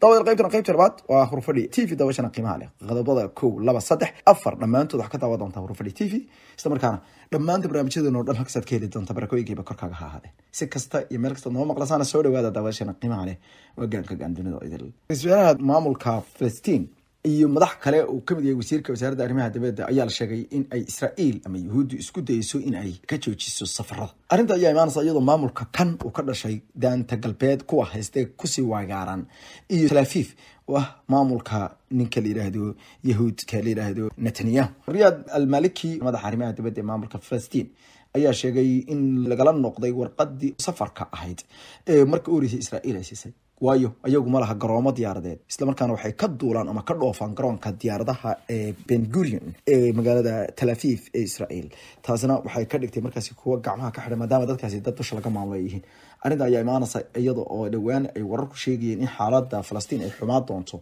dabadee qaybtana qaybta labaad waa hurufadhi t v dabashana qiimaha leh qodobada kow laba saddex afar dhammaantood wax ka daawa doontaa hurufadhi t v isla markaana dhammaanta barnaamijyadan oo dhan halkasaad ka heli doonta barakooyinkayba korkaaga ha ahaadeen si kasta iyo meel kasta noo maqlasaana soo dhawaada dabashana qiimaha leh waa gaanka gaandunido idil ra-isul wasaaraha maamulka falastiin iyo madax kale oo kamid yahay wasiirka wasaaradda arrimaha dibadda ayaa la sheegay in ay israa'iil ama yuhuuddu isku dayso in ay ka joojiso safarada arrinta ayaa imaanaysa iyadoo maamulka kan uu ka dhashay daanta galbeed kuwa ah hayste kusii waagaaran iyo talaafiif oo ah maamulka ninka la yidhaahdo yahuudka la yidhaahdo netanyahu riyaad almaliki madaxa arrimaha dibadda ee maamulka falastiin ayaa sheegay in lagala noqday warqadii safarka ahayd ee marka u horeysay israa'iil ay siisay waayo ayagu malaha garoomo diyaaradeed islamarkaana waxay ka duulaan ama ka dhoofaan garoonka diyaaradaha ee bengurion ee magaalada talafif ee israel taasina waxay ka dhigtay markaasi kuwa gacmaha ka xidha maadaama dadkaasi dad dusha laga maamulo ay yihiin arrinta ayaa imaanaysa iyada oo dhowaan ay wararku sheegayeen in xaalada falastiin ay xumaa doonto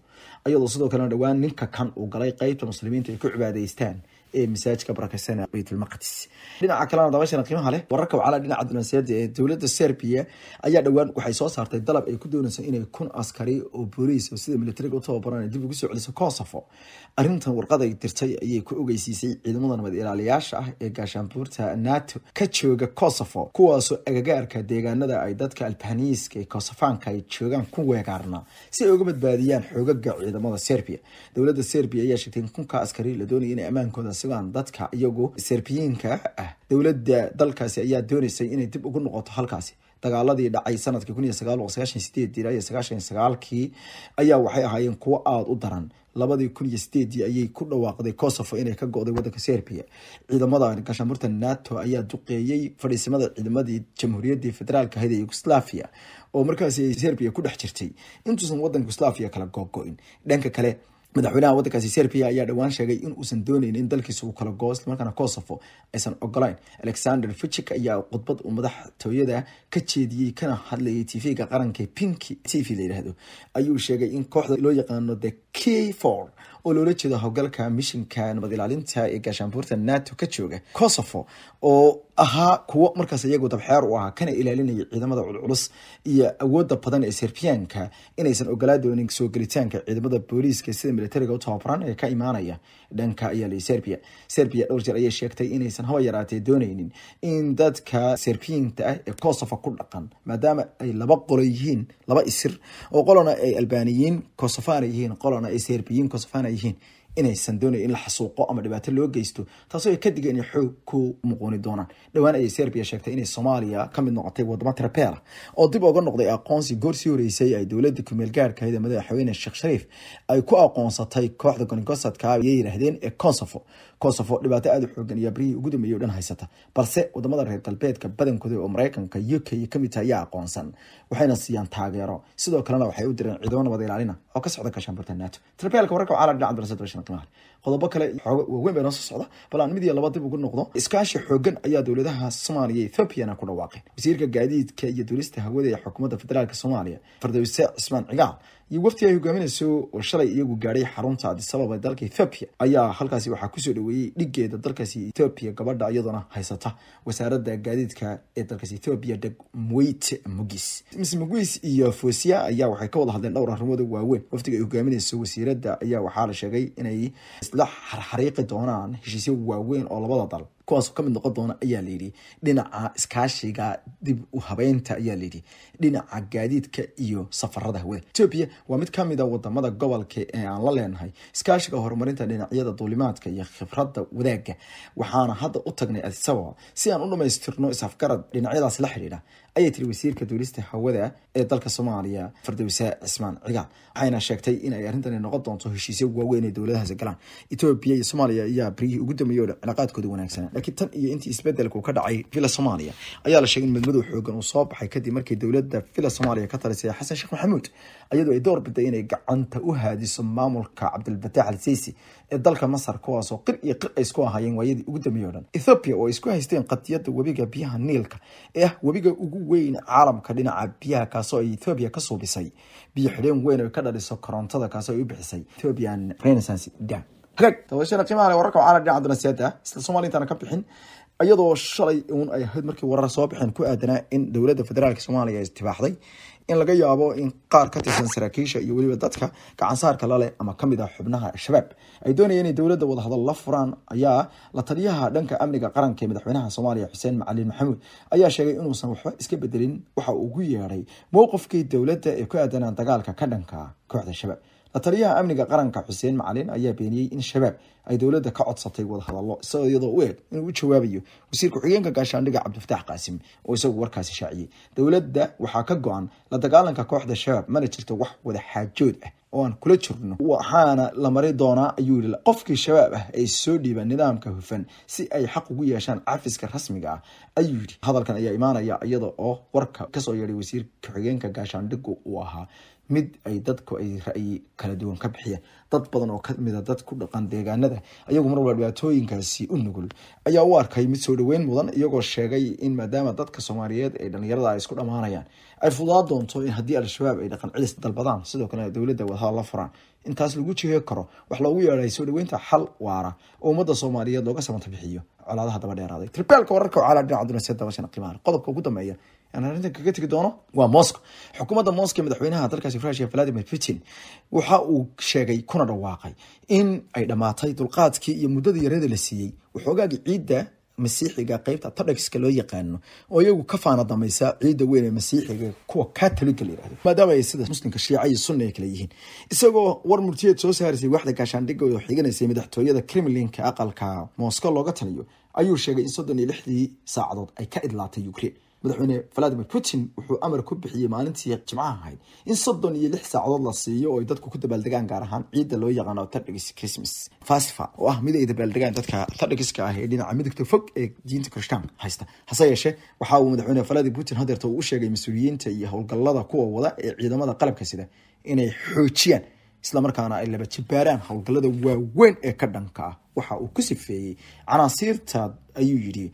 iyadoo sidoo kalena dhowaan ninka kan uu galay qeybta muslimiinta ay ku cibaadaystaan ee masaajidka barakeysan baytulmaqdis dhinaca kalena dabayshan qiimaha leh wararka wacala dhinaca diblanseed ee dowlada serbiya ayaa dhowaan waxay soo saartay dalab ay ku doonayso inay kun askari oo booliis oo sida militariga u tababaran dib ugu soo celiso kosovo arrintan warqaday dirtay ayay ku ogeysiisay ciidamada nabad ilaaliyaasha ah ee gaashaanbuurta nato ka jooga kosovo kuwaasoo agagaarka deegaanada ay dadka albaniiska ee kosofaanka ay joogaan ku weegaarna si ay uga badbaadiyaan xoogaga ciidamada serbiya dowlada serbiya ayaa sheegtay in kunka askari la doonaya inay ammaankooda sidaan dadka iyagu serbiyiinka ah eh, dowladda dalkaasi ayaa doonaysay inay dib ugu noqoto halkaasi dagaaladii dhacay sanadkii kun ayaa waxay ahaayeen kuwo aada u daran labadii kun iyo sideedii ayay ku dhawaaqday kosovo inay ka go-day wadanka serbia ciidamada gashamurta nato ayaa duqeeyey fadhiisimada ciidamadii jamhuuriyaddii federaalk ahayd ee yugoslaviya oo markaasi ay serbiya ku dhex jirtay intuusan wadanka yugoslaviya kala googo-in dhanka kale madaxweynaha waddankaasi serbia ayaa dhawaan sheegay in uusan dooneyn in dalkiisa uu kala goo islamarkaana kosovo aysan ogolayn alexander fichik ayaa khudbad uu madaxtooyada ka jeediyey kana hadlayay tv-ga qaranka pinki t v la yidhaahdo ayuu sheegay in kooxda loo yaqaano the k for oo loola jeedo howlgalka mishinka nabad ilaalinta ee gaashaanbuurta nato ka jooga kosovo oo ahaa kuwo markaas iyagu dabxeer u ahaa kana ilaalinaya ciidamada culculus iyo awooda badan ee serbiyaanka inaysan ogolaan doonin soo gelitaanka ciidamada booliiska sida militariga u tababaran ee ka imaanaya dhanka ayaali serbia serbia dhowr jeer ayay sheegtay inaysan haba yaraatee dooneynin in dadka serbiyiinta ah ee kosovo ku dhaqan maadaama ay laba qolo yihiin laba isir oo qolona ay albaaniyiin kosofaana yihiin qolona ay serbiyiin kosofaana yihiin inaysan doonayn in la xasuuqo ama dhibaato loo geysto taasoo ay ka diga inay xoog ku muquuni doonaan dhowaan ayay serbiya sheegtay inay soomaaliya ka mid noqotay wadamo tirabeer oo dib uga noqday aqoonsi goorsii horeysay ay dowladda kumeelgaarka madaxweyne sheekh shariif ay ku aqoonsatay kooxda goningosadka ayay yidhaahdeen ee konsofo konsofo dhibaato aada u xoogan iyo abrihii ugu dambeeyey o dhan haysata balse wadamada reer galbeedka badankooda oo mareykanka u k kamid taha ayaa aqoonsan waxayna siiyaan taageero sidoo kalena waxay u direen ciidamo nabad ilaalina oo ka socda ka shambarta wararka waxaa la dhinaca darasada bashar natimahale qodobo kale waaweyn ba noo socda bal aan mid iyo dib ugu noqdo iskaashi xoogan ayaa dowladaha soomaaliya ee fabiana ku dhawaaqeen wasiirka gaadiidka iyo duulista hawada ee xukuumadda federaalk soomaaliya fardowse cismaan cigaal iyo wafti ay hogaaminayso oo shalay iyagu gaadhay xarunta adisababa ee dalka ethoobia ayaa halkaasi waxaa kusoo dhaweeyey dhigeeda dalkaasi ethoobiya gabadha iyadoona haysata wasaaradda gaadiidka ee dalkaasi ethoobiya deg mugis mis mugis iyo fosia ayaa waxay ka wada hadleen dhowr arrimood waaweyn waftiga ay hogaaminayso wasiiradda ayaa waxaa la sheegay inay isla xarxariiqi doonaan heshiisyo waaweyn oo labada dal kuwaasoo kamid noqon doona ayaa layidhi dhinaca iskaashiga dib u habeynta ayaa layidhi dhinaca gaadiidka iyo safarada hawada etoobiya waa mid kamid a wadamada gobolka ee eh, aan la leenahay iskaashiga horumarinta dhinacyada duulimaadka iyo khibrada wadaaga waxaana hadda u tagnay adisababa si aan u dhamaystirno is-afgarad dhinacyadaas la xidhiidha ayay tiri wasiirka duulista hawada ee dalka soomaaliya fardowsa cismaan cigaal waxayna sheegtay inay arintani noqon doonto heshiisyo waaweyn ee dowladahaas galaan etoobiya iyo soomaaliya ayaa bariyihii ugu dambeeyey oo calaaqaadkooda laakiin tan iyo intii isbedelka isbedelku ka dhacay villa somalia ayaa la sheegay in madmadow xoogan uu soo baxay kadib markii dowladda villa somalia ka talisay xasan sheekh maxamuud iyadoo ay door biday inay gacanta u haadiso maamulka cabdilfataax al seysi ee dalka masar kuwaasoo qir iyo qir aysku ahaayeen waayadii ugu dambeeyey o dhan ethoobiya oo ay isku haysteen qadiyadda webiga biyaha niilka ee ah webiga ugu weyn caalamka dhinaca biyaha kaasoo ay ethoobiya ka suubisay biyo xidheen weyn oy ka dhaliso korontada kaasoo ay u bixisay ethoopian renaissance dam toobashana qiimaale wararka waxaana dhinaca danasiyada ah isla somalia intaana ka bixin iyadoo shalay uun ay ahayd markii warar soo bixeen ku aadanaa in dowladda federaalka soomaaliya istibaaxday in laga yaabo in qaar ka tirsan saraakiisha iyo weliba dadka gacansaarka lale ama kamid ah xubnaha shabaab ay doonayeen inay dowladda wadahadal la furaan ayaa la taliyaha dhanka amniga qaranka ee madaxweynaha soomaaliya xuseen macalin maxamuud ayaa sheegay inuusan waxba iska bedelin waxa uu ugu yeedhay mowqifkii dowladda ee ku aadanaan dagaalka ka dhanka kooxda shabaab lataliyaha amniga qaranka xuseen macalin ayaa beeniyey in shabaab ay dowladda ka codsatay wadahadallo isagoo iyadoo u eg inuu u jawaabayo wasiir ku-xigeenka gaashaandhiga cabdifataax qaasim oo isagu warkaasi shaaciyey dowladda waxaa ka go-an la dagaalanka kooxda shabaab mana jirto wax wada xaajood ah oo aan kula jirno waxaana la mari doonaa ayuu yii qofkii shabaab ah ay soo dhiibaan nidaamka hufan si ay xaq ugu yeeshaan cafiska rasmiga ah ayuu yidhi hadalkan ayaa imaanaya iyada oo warka kasoo yeedhay wasiir ku-xigeenka gaashaandhigu uu ahaa mid ay dadku ay ra-yi kala duwan ka bixiyeen dad badan oo kamida ah dad ku dhaqan deegaanada ayagu mar walba dhibaatooyinkaasi u nugul ayaa u arkay mid soo dhaweyn mudan iyagoo sheegay in maadaama dadka soomaaliyeed ay dhalinyarada ay isku dhamaanayaan ay fudaad doonto in haddii al-shabaab ay dhaqan cilis dalbadaan sidoo kale dowladda wadahada la furaan intaas lagu jiheeg karo wax loogu yeeday soo dhaweynta xal waara oo ummadda soomaaliyeed looga samanta bixiyo colaadaha daba dheeraaday tirbeelka wararka caalaa dhinaca dunas dabashana qiimaha qodobka ugu dambeeya aan arrintan kaga tegi doono waa moscow xukuumadda moscow madaxweynaha dalkaasi rusia vladimir putin waxa uu sheegay kuna dhawaaqay in ay dhammaatay dulqaadkii iyo muddadii yarada la siiyey waxoogaagii ciidda masiixiga qeybta todhexka loo yaqaano oo iyagu ka faana faanadamaysaa ciidda weyn ee masiixiga kuwa katolika la yirahdo maadaama ay sida muslimka shiica iyo sunna ay kala yihiin isagoo war murtiyeed soo saarisay waaxda gaashaandhigga oo xiganaysay madaxtooyada kremlinka aqalka moscow looga taliyo ayuu sheegay in soddon iyo lixdii saacadood ay ka idlaatay ukraine madaxweyne vladimir putin wuxuu amar ku bixiyey maalintii jimcaha ahayd in soddon iyo lix saacadood la siiyo oo ay dadku ku dabaaldegaan gaar ahaan ciidda loo yaqaano tardhigis christmas fasifa oo ah mid ay dabaaldegaan dadka tardhigiska ah ee dhinaca midigta fog ee diinta kirishtaanka haysta hase yeeshee waxa uu madaxweyne valadimir putin hadeerta uu u sheegay mas-uuliyiinta iyo howlgallada kuwa wada ee ciidamada qalabka sida inay xoojiyaan islamarkaana ay labajibaaraan jibaaraan howlgallada waaweyn ee ka dhanka ah waxa uu ku sifeeyey canaasiirta ayuu yidhi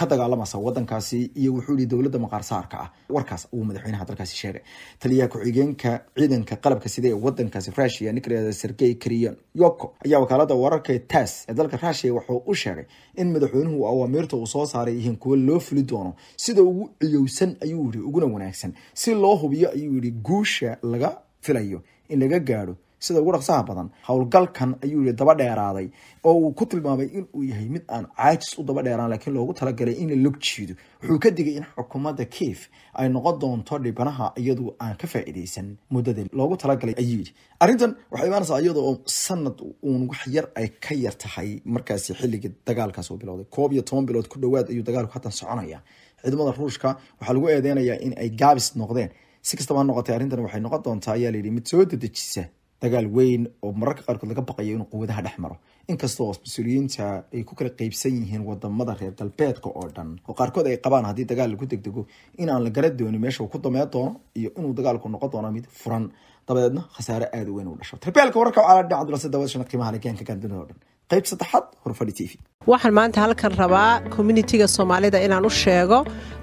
ka dagaalamaysa wadankaasi iyo wuxuu yihi dowladda maqaarsaarka ah warkaas uu madaxweynaha dalkaasi sheegay taliyaha ku-xigeenka ciidanka qalabka sida ee wadankaasi rusia nicola sergey krion yoko ayaa wakaalada wararka tas ee dalka rusia wuxuu u sheegay in madaxweynuhu awaamiirta uu soo saaray yihiin kuwo loo fuli doono sida ugu ciyowsan ayuu yihi uguna wanaagsan si loo hubiyo ayuu yihi guusha laga filayo in laga gaadho sida ugu dhaqsaha badan howlgalkan ayuu yii daba dheeraaday oo uu ku tilmaamay inuu yahay mid aan caajis u daba dheeraan laakiin loogu talagalay in la log jiido wuxuu ka digay in xukuumadda kief ay noqon doonto dhibanaha iyadu aan ka faa'iidaysan muddada loogu talagalay ayuu yidhi arrintan waxay imaanaysaa iyada oo sanad uun wax yar ay ka yar tahay markaasi xilligii dagaalkaas uu bilowday koob iyo toban bilood ku dhowaad ayuu dagaalku haatan soconaya ciidamada ruushka waxaa lagu eedeynayaa in ay gaabis noqdeen si kastaba ha noqotay arrintan waxay noqon doontaa ayaa layidhi mid soo dadejisa dagaal weyn oo mararka qaarkood laga baqayo inuu quwadaha dhex maro inkastoo mas-uuliyiinta ay ku kala qeybsan yihiin wadamada reer galbeedka oo dhan oo qaarkood ay qabaan haddii dagaal lagu degdego inaan la gala doonin meesha uu ku damee doono iyo inuu dagaalku noqon doono mid furan dabadeedna khasaare aada u weyn uu dhasho talbeelka wararka cala dhinac abdulasiid dawadashana qiimaha legeenka gaandunida o dhan qayb saddexaad horfadhi t v waxaan maanta halkan rabaa communitiga soomaalida inaan u sheego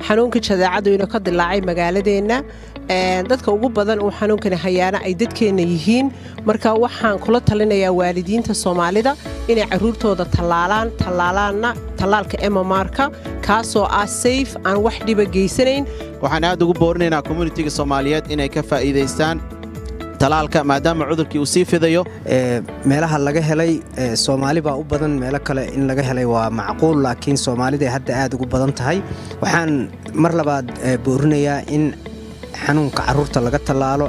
xanuunkii jadeecadu inuu ka dilaacay magaaladeenna dadka ugu badan uu xanuunkani hayaana ay dadkeenna yihiin marka waxaan kula talinayaa waalidiinta soomaalida inay caruurtooda tallaalaan tallaalaanna tallaalka emamarka kaasoo ah sayf aan wax dhiba geysanayn waxaan aad ugu boorinaynaa communitiga soomaaliyeed inay ka faa'iidaystaan talaalka maadaama cudurkii uu sii fidayo meelaha laga helay soomaali baa u badan meelo kale in laga helay waa macquul laakiin soomaaliday hadda aad ugu badan tahay waxaan mar labaad boorinayaa in xanuunka caruurta laga tallaalo